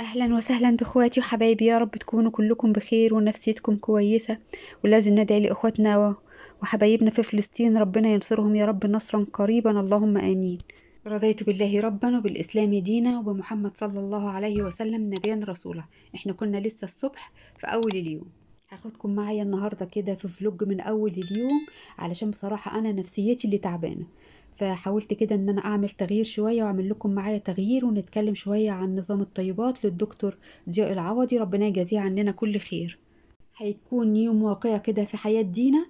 اهلا وسهلا باخواتي وحبايبي يا رب تكونوا كلكم بخير ونفسيتكم كويسه ولازم ندعي لاخواتنا وحبايبنا في فلسطين ربنا ينصرهم يا رب نصرا قريبا اللهم امين رضيت بالله ربا وبالإسلام دينا وبمحمد صلى الله عليه وسلم نبيا رسولا احنا كنا لسه الصبح في أول اليوم هاخدكم معايا النهاردة كده في فلوج من أول اليوم علشان بصراحة أنا نفسيتي اللي تعبانة فحاولت كده ان انا اعمل تغيير شويه واعمل لكم معايا تغيير ونتكلم شويه عن نظام الطيبات للدكتور ضياء العوضي ربنا يجازيه عننا كل خير هيكون يوم واقعي كده في حياة دينا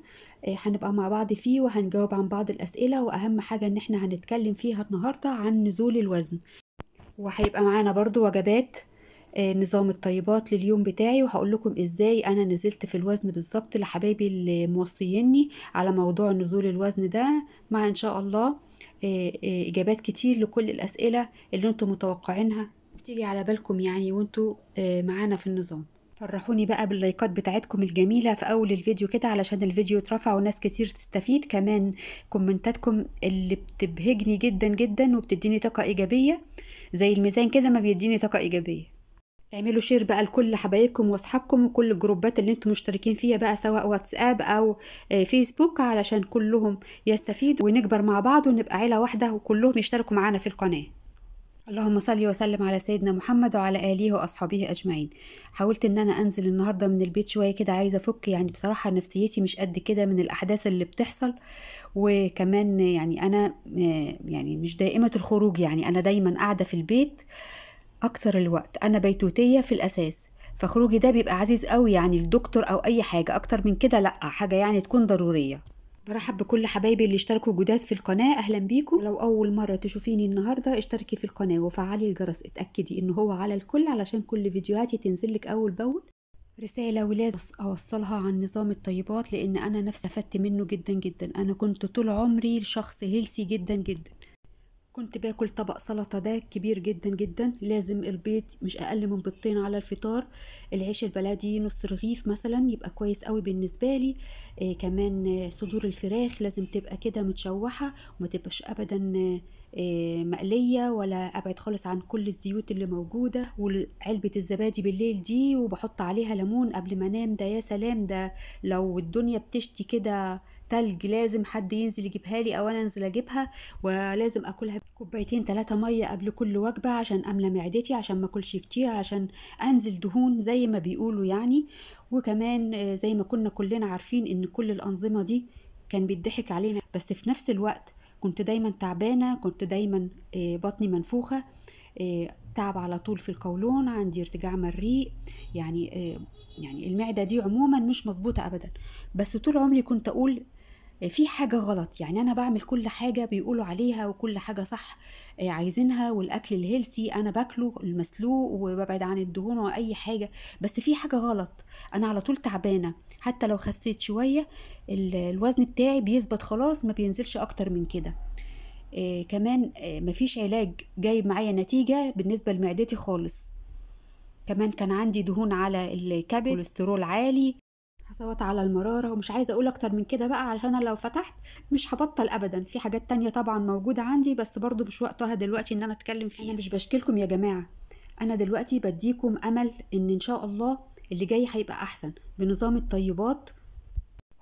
آه، هنبقى مع بعض فيه وهنجاوب عن بعض الأسئلة وأهم حاجة إن احنا هنتكلم فيها النهاردة عن نزول الوزن وهيبقى معانا برضو وجبات آه، نظام الطيبات لليوم بتاعي وهقول لكم ازاي انا نزلت في الوزن بالظبط لحبايبي اللي موصيني على موضوع نزول الوزن ده مع ان شاء الله آه، آه، اجابات كتير لكل الاسئله اللي انتم متوقعينها تيجي على بالكم يعني وانتم معانا في النظام فرحوني بقى باللايكات بتاعتكم الجميلة في أول الفيديو كده علشان الفيديو اترفع وناس كتير تستفيد كمان كومنتاتكم اللي بتبهجني جدا جدا وبتديني طاقة إيجابية زي الميزان كده ما بيديني طاقة إيجابية اعملوا شير بقى لكل حبايبكم واصحابكم وكل الجروبات اللي انتم مشتركين فيها بقى سواء واتساب او آه، فيسبوك علشان كلهم يستفيدوا ونكبر مع بعض ونبقى عيله واحده وكلهم يشتركوا معانا في القناه اللهم صل وسلم على سيدنا محمد وعلى اله واصحابه اجمعين حاولت ان انا انزل النهارده من البيت شويه كده عايزه افك يعني بصراحه نفسيتي مش قد كده من الاحداث اللي بتحصل وكمان يعني انا آه، يعني مش دائمه الخروج يعني انا دايما قاعده في البيت آه أكثر الوقت أنا بيتوتية في الأساس فخروجي ده بيبقى عزيز قوي يعني الدكتور أو أي حاجة أكتر من كده لأ حاجة يعني تكون ضرورية برحب بكل حبايبي اللي اشتركوا جداد في القناة أهلا بيكم لو أول مرة تشوفيني النهاردة اشتركي في القناة وفعلي الجرس اتأكدي إن هو على الكل علشان كل فيديوهاتي تنزلك أول بأول رسالة ولازم أوصلها عن نظام الطيبات لأن أنا نفسي استفدت منه جدا جدا أنا كنت طول عمري شخص هيلسي جدا جدا كنت باكل طبق سلطة ده كبير جدا جدا لازم البيض مش أقل من بيضتين على الفطار العيش البلدي نص رغيف مثلا يبقى كويس قوي بالنسبة لي آه كمان صدور الفراخ لازم تبقى كده متشوحة وما تبقاش أبدا آه مقلية ولا أبعد خالص عن كل الزيوت اللي موجودة وعلبة الزبادي بالليل دي وبحط عليها ليمون قبل ما أنام ده يا سلام ده لو الدنيا بتشتي كده تلج لازم حد ينزل يجيبها لي او انا انزل اجيبها ولازم اكلها كوبايتين ثلاثه ميه قبل كل وجبه عشان املى معدتي عشان ما اكلش كتير عشان انزل دهون زي ما بيقولوا يعني وكمان زي ما كنا كلنا عارفين ان كل الانظمه دي كان بيضحك علينا بس في نفس الوقت كنت دايما تعبانه كنت دايما آه، بطني منفوخه آه، تعب على طول في القولون عندي ارتجاع مريء يعني آه، يعني المعده دي عموما مش مظبوطه ابدا بس طول عمري كنت اقول في حاجة غلط يعني أنا بعمل كل حاجة بيقولوا عليها وكل حاجة صح آه، عايزينها والأكل الهيلثي أنا باكله المسلوق وببعد عن الدهون وأي حاجة بس في حاجة غلط أنا على طول تعبانة حتى لو خسيت شوية الوزن بتاعي بيثبت خلاص ما بينزلش أكتر من كده آه، كمان آه، مفيش علاج جايب معايا نتيجة بالنسبة لمعدتي خالص كمان كان عندي دهون على الكبد كوليسترول عالي هصوت على المرارة ومش عايزة أقول أكتر من كده بقى علشان أنا لو فتحت مش هبطل أبدا في حاجات تانية طبعا موجودة عندي بس برضو مش وقتها دلوقتي إن أنا أتكلم فيها مش بشكلكم يا جماعة أنا دلوقتي بديكم أمل إن إن شاء الله اللي جاي هيبقى أحسن بنظام الطيبات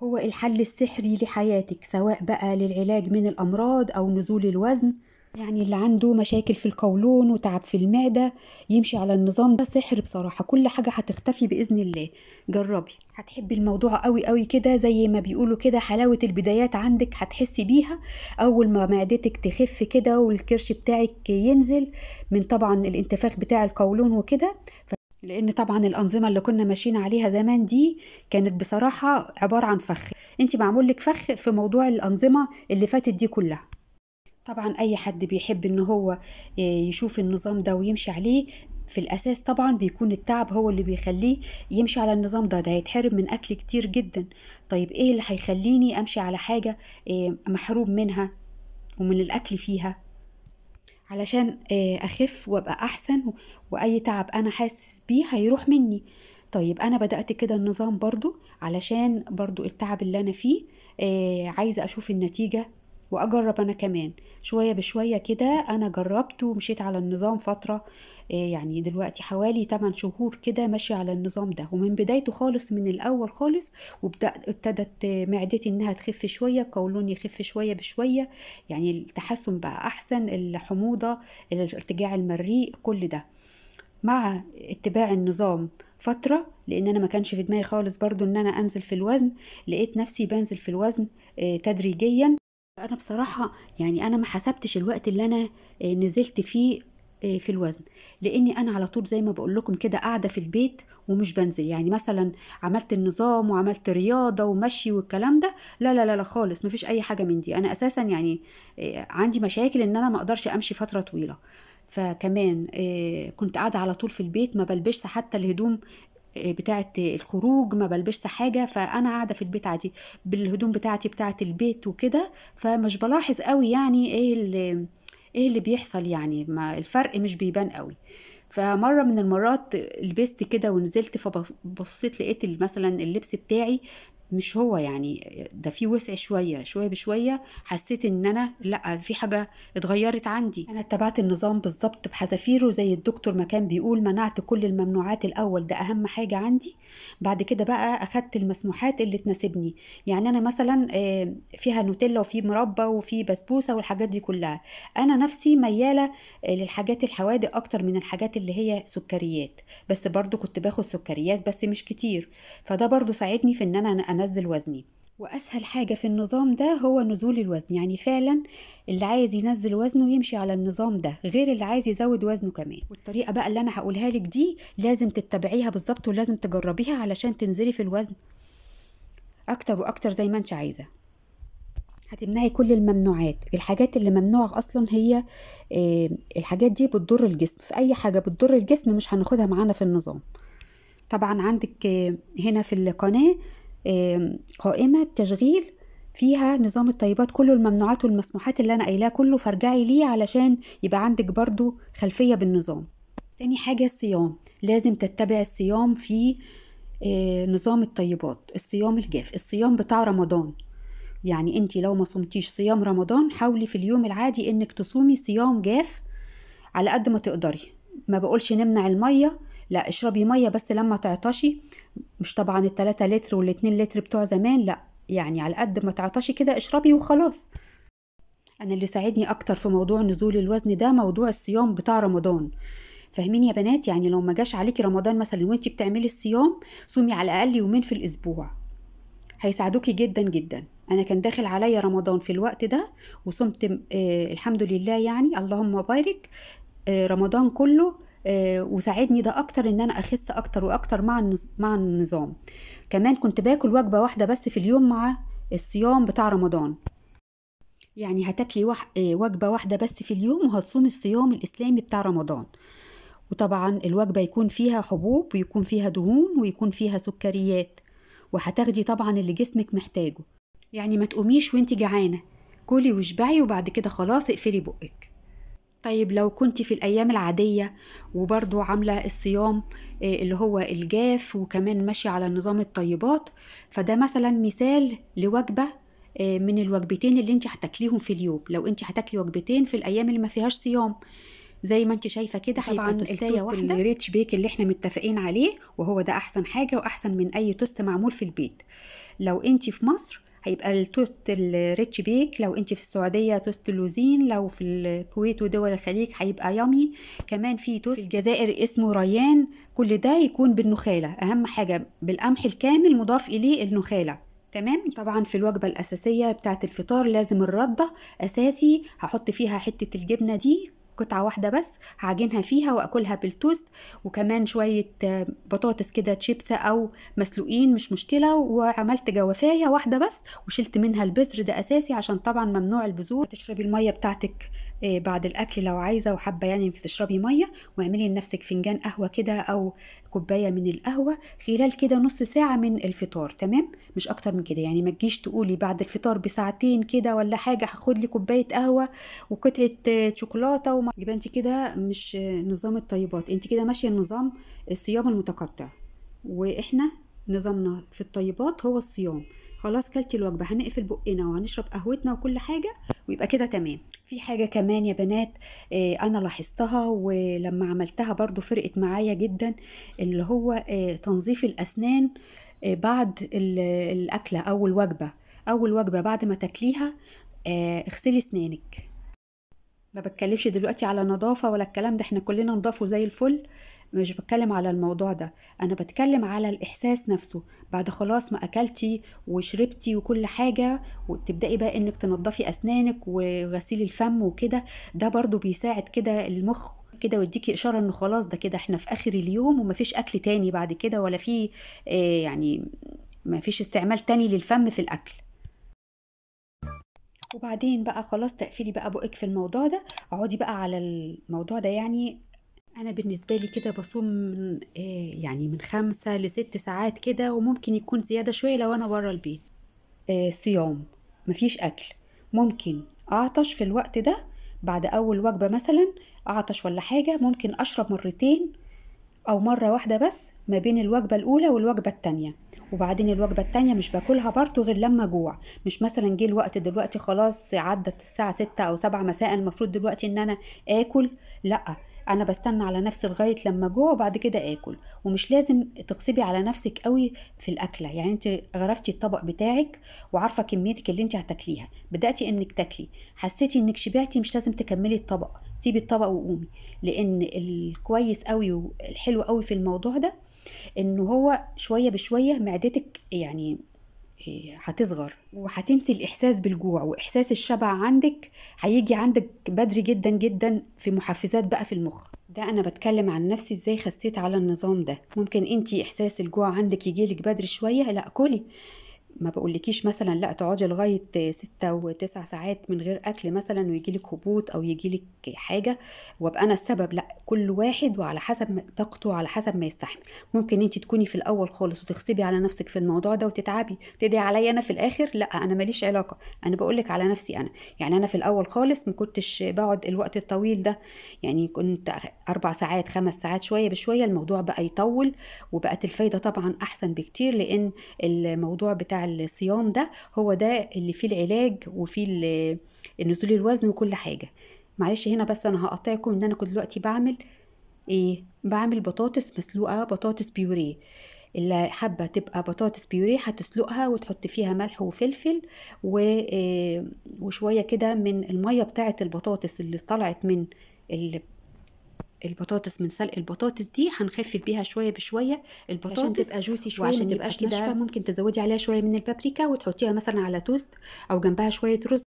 هو الحل السحري لحياتك سواء بقى للعلاج من الأمراض أو نزول الوزن يعني اللي عنده مشاكل في القولون وتعب في المعدة يمشي على النظام ده سحر بصراحة كل حاجة هتختفي بإذن الله جربي هتحبي الموضوع قوي قوي كده زي ما بيقولوا كده حلاوة البدايات عندك هتحسي بيها أول ما معدتك تخف كده والكرش بتاعك ينزل من طبعا الانتفاخ بتاع القولون وكده لان طبعا الانظمه اللي كنا ماشيين عليها زمان دي كانت بصراحه عباره عن فخ انت معمول لك فخ في موضوع الانظمه اللي فاتت دي كلها طبعا اي حد بيحب ان هو آه، يشوف النظام ده ويمشي عليه في الأساس طبعا بيكون التعب هو اللي بيخليه يمشي على النظام ده ده هيتحرم من أكل كتير جدا طيب إيه اللي هيخليني أمشي على حاجة آه، محروم منها ومن الأكل فيها علشان آه، أخف وأبقى أحسن وأي تعب أنا حاسس بيه هيروح مني طيب أنا بدأت كده النظام برضو علشان برضو التعب اللي أنا فيه عايزة أشوف النتيجة واجرب انا كمان شويه بشويه كده انا جربت ومشيت على النظام فتره آه، يعني دلوقتي حوالي 8 شهور كده ماشيه على النظام ده ومن بدايته خالص من الاول خالص وابتدت معدتي انها تخف شويه القولون يخف شويه بشويه يعني التحسن بقى احسن الحموضه ارتجاع المريء كل ده مع اتباع النظام فترة لأن أنا ما كانش في دماغي خالص برضو إن أنا أنزل في الوزن لقيت نفسي بنزل في الوزن آه، تدريجيا انا بصراحه يعني انا ما حسبتش الوقت اللي انا آه، نزلت فيه آه، في الوزن لاني انا على طول زي ما بقول لكم كده قاعده في البيت ومش بنزل يعني مثلا عملت النظام وعملت رياضه ومشي والكلام ده لا لا لا خالص مفيش اي حاجه من دي انا اساسا يعني آه، عندي مشاكل ان انا ما اقدرش امشي فتره طويله فكمان كنت قاعده على طول في البيت ما بلبسش حتى الهدوم آه، بتاعه الخروج ما بلبسش حاجه فانا قاعده في البيت عادي بالهدوم بتاعتي بتاعه البيت وكده فمش بلاحظ قوي يعني ايه اللي ايه اللي بيحصل يعني ما الفرق مش بيبان قوي فمره من المرات لبست كده ونزلت فبصيت لقيت مثلا اللبس بتاعي مش هو يعني ده في وسع شويه شويه بشويه حسيت ان انا لا في حاجه اتغيرت عندي انا اتبعت النظام بالظبط بحذافيره زي الدكتور ما كان بيقول منعت كل الممنوعات الاول ده اهم حاجه عندي بعد كده بقى اخدت المسموحات اللي تناسبني يعني انا مثلا آه، فيها نوتيلا وفي مربى وفي بسبوسه والحاجات دي كلها انا نفسي مياله للحاجات الحوادق اكتر من الحاجات اللي هي سكريات بس برضو كنت باخد سكريات بس مش كتير فده برضو ساعدني في ان انا انزل وزني واسهل حاجه في النظام ده هو نزول الوزن يعني فعلا اللي عايز ينزل وزنه يمشي على النظام ده غير اللي عايز يزود وزنه كمان والطريقه بقى اللي انا هقولها لك دي لازم تتبعيها بالظبط ولازم تجربيها علشان تنزلي في الوزن اكتر واكتر زي ما انت عايزه هتمنعي كل الممنوعات الحاجات اللي ممنوعة أصلا هي آه، الحاجات دي بتضر الجسم في أي حاجة بتضر الجسم مش هناخدها معانا في النظام طبعا عندك آه، هنا في القناة قائمة تشغيل فيها نظام الطيبات كله الممنوعات والمسموحات اللي أنا قايلاها كله فارجعي ليه علشان يبقى عندك برضو خلفية بالنظام تاني حاجة الصيام لازم تتبع الصيام في آه، نظام الطيبات الصيام الجاف الصيام بتاع رمضان يعني انت لو ما صمتيش صيام رمضان حاولي في اليوم العادي انك تصومي صيام جاف على قد ما تقدري ما بقولش نمنع الميه لا اشربي ميه بس لما تعطشي مش طبعا التلاتة لتر والاتنين لتر بتوع زمان لا يعني على قد ما تعطشي كده اشربي وخلاص انا اللي ساعدني اكتر في موضوع نزول الوزن ده موضوع الصيام بتاع رمضان فاهمين يا بنات يعني لو ما جاش عليكي رمضان مثلا وانتي بتعملي الصيام صومي على الاقل يومين في الاسبوع هيساعدوكي جدا جدا انا كان داخل عليا رمضان في الوقت ده وصمت آه الحمد لله يعني اللهم بارك آه رمضان كله آه وساعدني ده اكتر ان انا اخس اكتر واكتر مع مع النظام كمان كنت باكل وجبه واحده بس في اليوم مع الصيام بتاع رمضان يعني هتاكلي وح... آه، وجبه واحده بس في اليوم وهتصومي الصيام الاسلامي بتاع رمضان وطبعا الوجبه يكون فيها حبوب ويكون فيها دهون ويكون فيها سكريات وهتاخدي طبعا اللي جسمك محتاجه يعني ما تقوميش وانت جعانة كلي واشبعي وبعد كده خلاص اقفلي بقك طيب لو كنت في الأيام العادية وبرضو عاملة الصيام آه، اللي هو الجاف وكمان ماشية على نظام الطيبات فده مثلا مثال لوجبة آه، من الوجبتين اللي انت هتاكليهم في اليوم لو انت هتاكلي وجبتين في الأيام اللي ما فيهاش صيام زي ما انت شايفه كده هيبقى توستايه واحده الريتش بيك اللي احنا متفقين عليه وهو ده احسن حاجه واحسن من اي توست معمول في البيت لو انت في مصر هيبقى التوست الريتش بيك لو انت في السعوديه توست لوزين لو في الكويت ودول الخليج هيبقى يامي كمان في توست في الجزائر اسمه ريان كل ده يكون بالنخاله اهم حاجه بالقمح الكامل مضاف اليه النخاله تمام طبعا في الوجبة الأساسية بتاعة الفطار لازم الردة أساسي هحط فيها حتة الجبنة دي قطعة واحدة بس هعجنها فيها وأكلها بالتوست وكمان شوية آه، بطاطس كده تشيبس أو مسلوقين مش مشكلة وعملت جوافاية واحدة بس وشلت منها البذر ده أساسي عشان طبعا ممنوع البذور تشربي المية بتاعتك آه، بعد الاكل لو عايزه وحابه يعني انك تشربي ميه واعملي لنفسك فنجان قهوه كده او كوبايه من القهوه خلال كده نص ساعه من الفطار تمام مش اكتر من كده يعني ما تجيش تقولي بعد الفطار بساعتين كده ولا حاجه هاخد لي كوبايه قهوه وقطعه شوكولاته وما يبقى انت كده مش نظام الطيبات انت كده ماشيه نظام الصيام المتقطع واحنا نظامنا في الطيبات هو الصيام خلاص كلت الوجبه هنقفل بقنا وهنشرب قهوتنا وكل حاجه ويبقى كده تمام في حاجة كمان يا بنات آه، أنا لاحظتها ولما عملتها برضو فرقت معايا جدا اللي هو آه، تنظيف الأسنان آه، بعد الأكلة أو الوجبة أول وجبة بعد ما تاكليها اغسلي أسنانك ما بتكلمش دلوقتي على نظافة ولا الكلام ده احنا كلنا نضافه زي الفل مش بتكلم على الموضوع ده انا بتكلم على الاحساس نفسه بعد خلاص ما اكلتي وشربتي وكل حاجه وتبداي بقى انك تنضفي اسنانك وغسيل الفم وكده ده برضو بيساعد كده المخ كده ويديكي اشاره انه خلاص ده كده احنا في اخر اليوم ومفيش اكل تاني بعد كده ولا في آه، يعني مفيش استعمال تاني للفم في الاكل وبعدين بقى خلاص تقفلي بقى بقك في الموضوع ده اقعدي بقى على الموضوع ده يعني انا بالنسبه لي كده بصوم من آه، يعني من خمسة لست ساعات كده وممكن يكون زياده شويه لو انا بره البيت آه، صيام مفيش اكل ممكن اعطش في الوقت ده بعد اول وجبه مثلا اعطش ولا حاجه ممكن اشرب مرتين او مره واحده بس ما بين الوجبه الاولى والوجبه التانية وبعدين الوجبة التانية مش باكلها برضه غير لما جوع مش مثلا جه الوقت دلوقتي خلاص عدت الساعة ستة أو سبعة مساء المفروض دلوقتي إن أنا آكل لأ انا بستنى على نفسي لغايه لما جوع وبعد كده اكل ومش لازم تغصبي على نفسك قوي في الاكله يعني انت غرفتي الطبق بتاعك وعارفه كميتك اللي انت هتاكليها بداتي انك تاكلي حسيتي انك شبعتي مش لازم تكملي الطبق سيبي الطبق وقومي لان الكويس قوي والحلو قوي في الموضوع ده ان هو شويه بشويه معدتك يعني هتصغر وهتنسي الإحساس بالجوع وإحساس الشبع عندك هيجي عندك بدري جدا جدا في محفزات بقى في المخ ده أنا بتكلم عن نفسي إزاي خسيت على النظام ده ممكن أنتي إحساس الجوع عندك يجيلك بدري شوية لا كلي ما بقولكيش مثلا لا تقعدي لغايه ستة وتسع ساعات من غير اكل مثلا ويجيلك هبوط او يجيلك حاجه وابقى انا السبب لا كل واحد وعلى حسب طاقته وعلى حسب ما يستحمل ممكن انت تكوني في الاول خالص وتغصبي على نفسك في الموضوع ده وتتعبي تدعي عليا انا في الاخر لا انا ماليش علاقه انا بقولك على نفسي انا يعني انا في الاول خالص ما كنتش بقعد الوقت الطويل ده يعني كنت اربع ساعات خمس ساعات شويه بشويه الموضوع بقى يطول وبقت الفايده طبعا احسن بكتير لان الموضوع بتاع الصيام ده هو ده اللي فيه العلاج وفيه نزول الوزن وكل حاجه معلش هنا بس انا هقطعكم ان انا كنت دلوقتي بعمل ايه بعمل بطاطس مسلوقه بطاطس بيوريه اللي حابه تبقى بطاطس بيوريه هتسلقها وتحط فيها ملح وفلفل آه، وشويه كده من الميه بتاعه البطاطس اللي طلعت من البطاطس من سلق البطاطس دي هنخفف بيها شويه بشويه البطاطس عشان تبقى جوسي شويه وعشان تبقى كده ممكن تزودي عليها شويه من البابريكا وتحطيها مثلا على توست او جنبها شويه رز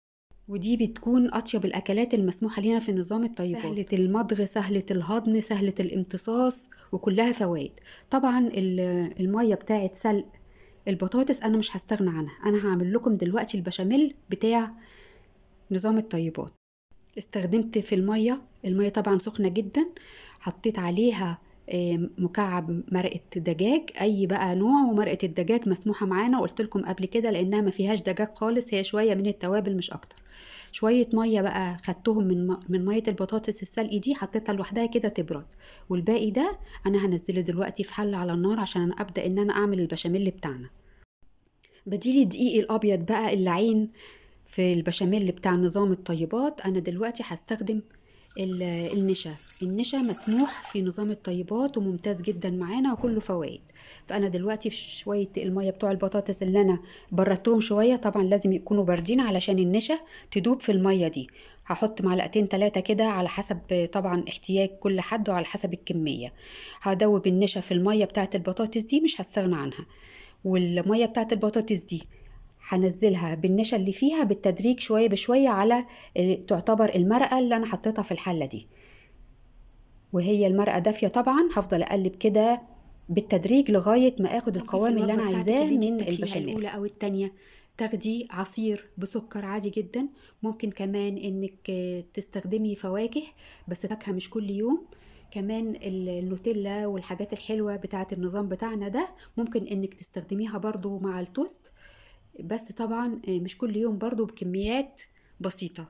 ودي بتكون أطيب الأكلات المسموحة لنا في نظام الطيبات سهلة المضغ سهلة الهضم سهلة الامتصاص وكلها فوائد طبعا المية بتاعة سلق البطاطس أنا مش هستغنى عنها أنا هعمل لكم دلوقتي البشاميل بتاع نظام الطيبات استخدمت في المية المية طبعا سخنة جدا حطيت عليها آه، مكعب مرقة دجاج أي بقى نوع ومرقة الدجاج مسموحة معانا وقلت لكم قبل كده لأنها ما فيهاش دجاج خالص هي شوية من التوابل مش أكتر شوية مية بقى خدتهم من من مية البطاطس السلقي دي حطيتها لوحدها كده تبرد والباقي ده أنا هنزله دلوقتي في حلة على النار عشان أنا أبدأ إن أنا أعمل البشاميل بتاعنا بديل الدقيق الابيض بقى اللعين في البشاميل بتاع نظام الطيبات انا دلوقتي هستخدم النشا النشا مسموح في نظام الطيبات وممتاز جدا معانا وكله فوائد فانا دلوقتي في شويه الميه بتوع البطاطس اللي انا بردتهم شويه طبعا لازم يكونوا باردين علشان النشا تدوب في الميه دي هحط معلقتين ثلاثة كده على حسب طبعا احتياج كل حد وعلى حسب الكمية هدوب النشا في المية بتاعة البطاطس دي مش هستغنى عنها والمية بتاعة البطاطس دي هنزلها بالنشا اللي فيها بالتدريج شوية بشوية على تعتبر المرقة اللي أنا حطيتها في الحلة دي وهي المرقة دافية طبعا هفضل أقلب كده بالتدريج لغاية ما آخد القوام اللي أنا عايزاه من البشاميل الأولى أو التانية تاخدي عصير بسكر عادي جدا ممكن كمان انك تستخدمي فواكه بس فاكهه مش كل يوم كمان النوتيلا والحاجات الحلوه بتاعه النظام بتاعنا ده ممكن انك تستخدميها برضو مع التوست بس طبعا آه، مش كل يوم برضو بكميات بسيطة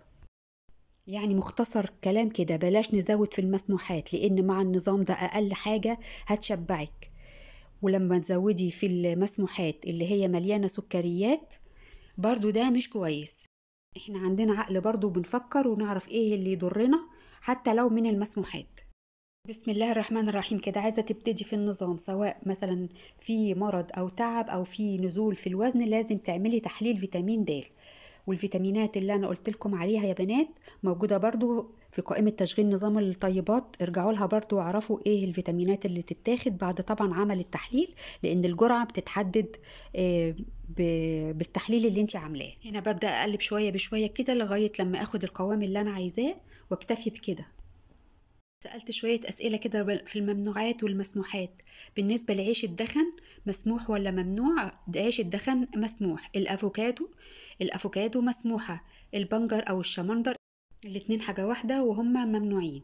يعني مختصر كلام كده بلاش نزود في المسموحات لأن مع النظام ده أقل حاجة هتشبعك ولما تزودي في المسموحات اللي هي مليانة سكريات برضو ده مش كويس احنا عندنا عقل برضو بنفكر ونعرف ايه اللي يضرنا حتى لو من المسموحات بسم الله الرحمن الرحيم كده عايزه تبتدي في النظام سواء مثلا في مرض او تعب او في نزول في الوزن لازم تعملي تحليل فيتامين د والفيتامينات اللي انا قلت لكم عليها يا بنات موجوده برضو في قائمه تشغيل نظام الطيبات ارجعوا لها برضو واعرفوا ايه الفيتامينات اللي تتاخد بعد طبعا عمل التحليل لان الجرعه بتتحدد آه، بالتحليل اللي انت عاملاه هنا ببدا اقلب شويه بشويه كده لغايه لما اخد القوام اللي انا عايزاه واكتفي بكده سألت شوية أسئلة كده في الممنوعات والمسموحات بالنسبة لعيش الدخن مسموح ولا ممنوع عيش الدخن مسموح الأفوكادو الأفوكادو مسموحة البنجر أو الشمندر الاتنين حاجة واحدة وهما ممنوعين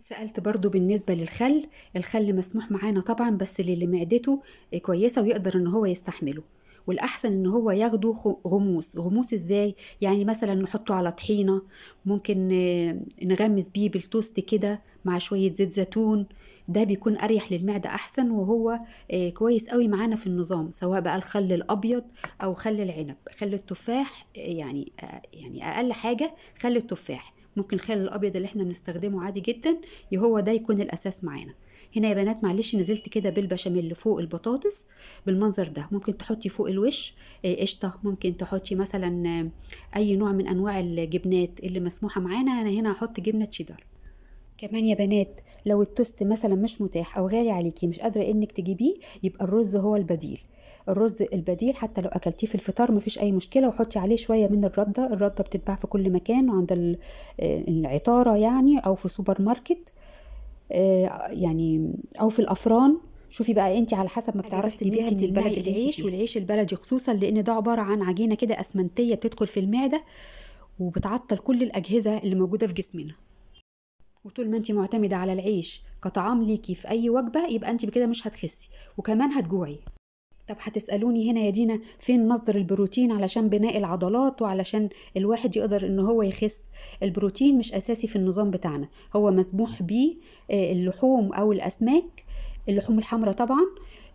سألت برضو بالنسبة للخل الخل مسموح معانا طبعا بس للي معدته كويسة ويقدر ان هو يستحمله والأحسن إن هو ياخده غموس غموس إزاي يعني مثلا نحطه على طحينة ممكن آه، نغمس بيه بالتوست كده مع شوية زيت زيتون ده بيكون أريح للمعدة أحسن وهو آه، كويس قوي معانا في النظام سواء بقى الخل الأبيض أو خل العنب خل التفاح آه، يعني يعني أقل حاجة خل التفاح ممكن الخل الأبيض اللي احنا بنستخدمه عادي جدا هو ده يكون الأساس معانا هنا يا بنات معلش نزلت كده بالبشاميل فوق البطاطس بالمنظر ده ممكن تحطي فوق الوش آه، قشطه ممكن تحطي مثلا آه، اي نوع من انواع الجبنات اللي مسموحه معانا انا هنا هحط جبنه تشيدر كمان يا بنات لو التوست مثلا مش متاح او غالي عليكي مش قادره انك تجيبيه يبقى الرز هو البديل الرز البديل حتى لو اكلتيه في الفطار مفيش اي مشكله وحطي عليه شويه من الرده الرده بتتباع في كل مكان عند آه، العطاره يعني او في سوبر ماركت آه، يعني او في الافران شوفي بقى انت على حسب ما بتعرفي تجيبيها من البلد اللي العيش والعيش البلدي خصوصا لان ده عباره عن عجينه كده اسمنتيه بتدخل في المعده وبتعطل كل الاجهزه اللي موجوده في جسمنا وطول ما انت معتمده على العيش كطعام ليكي في اي وجبه يبقى انت بكده مش هتخسي وكمان هتجوعي طب هتسألوني هنا يا دينا فين مصدر البروتين علشان بناء العضلات وعلشان الواحد يقدر ان هو يخس البروتين مش اساسي في النظام بتاعنا هو مسموح بيه آه، اللحوم او الاسماك اللحوم الحمراء طبعا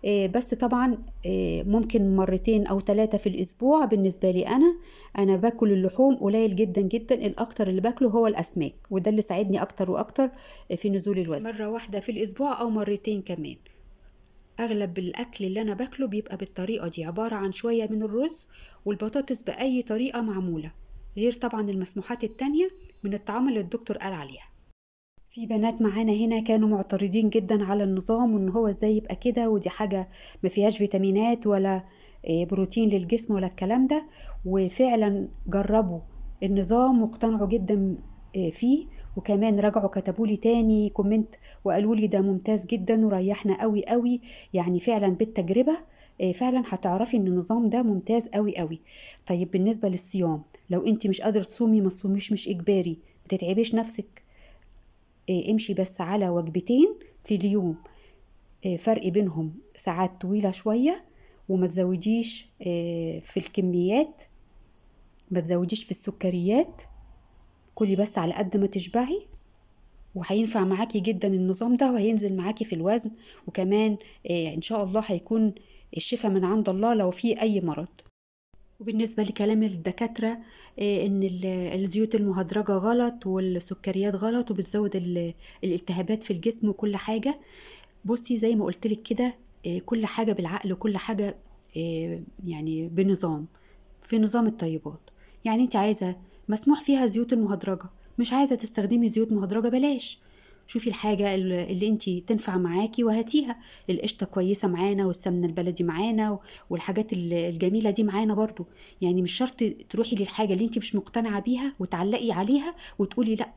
آه، بس طبعا آه، ممكن مرتين او ثلاثة في الاسبوع بالنسبة لي انا انا باكل اللحوم قليل جدا جدا الاكتر اللي باكله هو الاسماك وده اللي ساعدني اكتر واكتر في نزول الوزن مرة واحدة في الاسبوع او مرتين كمان اغلب الاكل اللي انا باكله بيبقى بالطريقه دي عباره عن شويه من الرز والبطاطس باي طريقه معموله غير طبعا المسموحات التانية من الطعام اللي الدكتور قال عليها في بنات معانا هنا كانوا معترضين جدا على النظام وان هو ازاي يبقى كده ودي حاجه ما فيهاش فيتامينات ولا آه، بروتين للجسم ولا الكلام ده وفعلا جربوا النظام واقتنعوا جدا آه، فيه وكمان رجعوا كتبوا لي تاني كومنت وقالوا لي ده ممتاز جدا وريحنا قوي قوي يعني فعلا بالتجربه آه، فعلا هتعرفي ان النظام ده ممتاز قوي قوي طيب بالنسبه للصيام لو انت مش قادره تصومي ما تصوميش مش اجباري ما تتعبيش نفسك آه، امشي بس على وجبتين في اليوم آه، فرق بينهم ساعات طويله شويه وما تزوديش في الكميات ما تزوديش في السكريات كلي بس على قد ما تشبعي وهينفع معاكي جدا النظام ده وهينزل معاكي في الوزن وكمان آه، ان شاء الله هيكون الشفاء من عند الله لو في اي مرض وبالنسبة لكلام الدكاترة آه، إن الزيوت المهدرجة غلط والسكريات غلط وبتزود الالتهابات في الجسم وكل حاجة بصي زي ما قلتلك كده آه، كل حاجة بالعقل وكل حاجة يعني بنظام في نظام الطيبات يعني انت عايزة مسموح فيها الزيوت المهدرجة مش عايزة تستخدمي زيوت مهدرجة بلاش شوفي الحاجه اللي انت تنفع معاكي وهاتيها القشطه كويسه معانا والسمنه البلدي معانا والحاجات الجميله دي معانا برضو يعني مش شرط تروحي للحاجه اللي انت مش مقتنعه بيها وتعلقي عليها وتقولي لا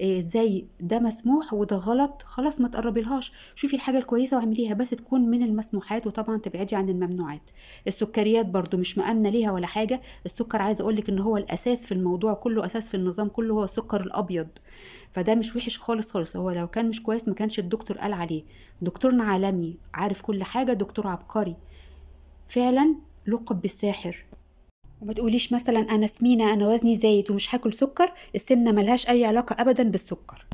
آه، ازاي ده مسموح وده غلط خلاص ما تقربيلهاش شوفي الحاجه الكويسه واعمليها بس تكون من المسموحات وطبعا تبعدي عن الممنوعات السكريات برضو مش مامنه ليها ولا حاجه السكر عايزه اقول لك ان هو الاساس في الموضوع كله اساس في النظام كله هو السكر الابيض فده مش وحش خالص خالص هو لو كان مش كويس ما كانش الدكتور قال عليه دكتورنا عالمي عارف كل حاجه دكتور عبقري فعلا لقب بالساحر وما تقوليش مثلا انا سمينه انا وزني زايد ومش هاكل سكر السمنه ملهاش اي علاقه ابدا بالسكر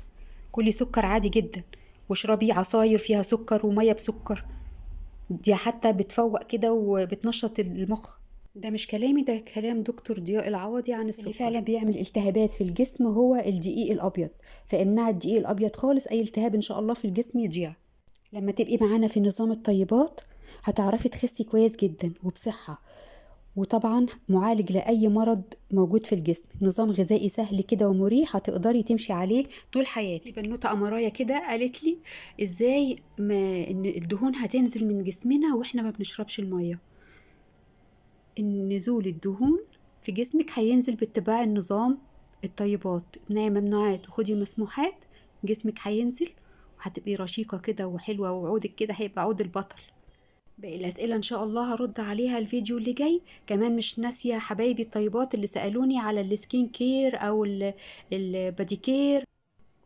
كلي سكر عادي جدا واشربي عصاير فيها سكر وميه بسكر دي حتى بتفوق كده وبتنشط المخ ده مش كلامي ده كلام دكتور ضياء العوضي عن السكر اللي فعلا بيعمل التهابات في الجسم هو الدقيق الابيض فامنع الدقيق الابيض خالص اي التهاب ان شاء الله في الجسم يضيع لما تبقي معانا في نظام الطيبات هتعرفي تخسي كويس جدا وبصحه وطبعا معالج لاي مرض موجود في الجسم نظام غذائي سهل كده ومريح هتقدري تمشي عليه طول حياتك بنوته امرايه كده قالت لي ازاي ما الدهون هتنزل من جسمنا واحنا ما بنشربش الميه نزول الدهون في جسمك هينزل باتباع النظام الطيبات امنعي ممنوعات وخدي مسموحات جسمك هينزل وهتبقي رشيقة كده وحلوة وعودك كده هيبقى عود البطل باقي الأسئلة إن شاء الله هرد عليها الفيديو اللي جاي كمان مش ناسية حبايبي الطيبات اللي سألوني على السكين كير أو الباديكير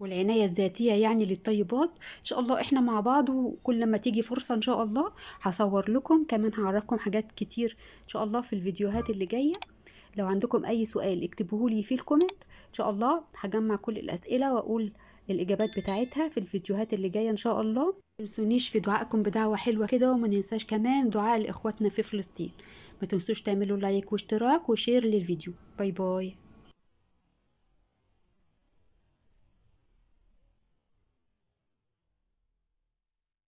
والعناية الذاتية يعني للطيبات إن شاء الله إحنا مع بعض وكل ما تيجي فرصة إن شاء الله هصور لكم كمان هعرفكم حاجات كتير إن شاء الله في الفيديوهات اللي جاية لو عندكم أي سؤال اكتبوهولي في الكومنت إن شاء الله هجمع كل الأسئلة وأقول الإجابات بتاعتها في الفيديوهات اللي جاية إن شاء الله تنسونيش في دعائكم بدعوة حلوة كده وما ننساش كمان دعاء لإخواتنا في فلسطين ما تنسوش تعملوا لايك واشتراك وشير للفيديو باي باي